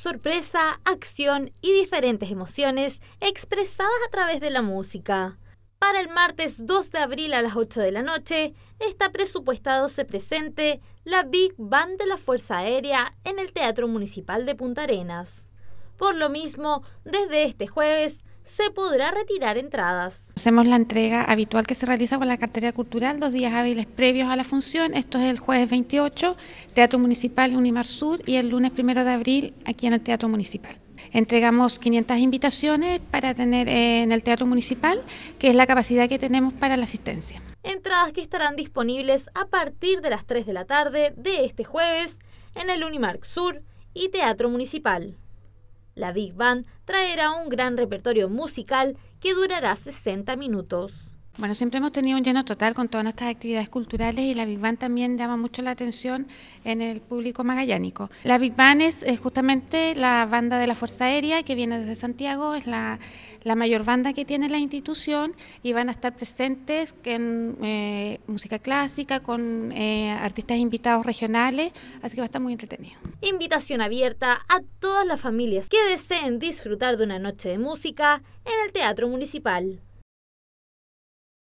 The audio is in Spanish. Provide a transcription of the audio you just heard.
sorpresa, acción y diferentes emociones expresadas a través de la música. Para el martes 2 de abril a las 8 de la noche está presupuestado se presente la Big Band de la Fuerza Aérea en el Teatro Municipal de Punta Arenas. Por lo mismo, desde este jueves se podrá retirar entradas. Hacemos la entrega habitual que se realiza con la cartera cultural dos días hábiles previos a la función. Esto es el jueves 28, Teatro Municipal Unimar Sur, y el lunes 1 de abril aquí en el Teatro Municipal. Entregamos 500 invitaciones para tener eh, en el Teatro Municipal, que es la capacidad que tenemos para la asistencia. Entradas que estarán disponibles a partir de las 3 de la tarde de este jueves en el Unimar Sur y Teatro Municipal. La Big Band traerá un gran repertorio musical que durará 60 minutos. Bueno, siempre hemos tenido un lleno total con todas nuestras actividades culturales y la Big Band también llama mucho la atención en el público magallánico. La Big Band es, justamente la banda de la Fuerza Aérea que viene desde Santiago, es la, mayor banda que tiene la institución y van a estar presentes en eh, música clásica, con eh, artistas invitados regionales, así que va a estar muy entretenido. Invitación abierta a todas las familias que deseen disfrutar de una noche de música en el Teatro Municipal.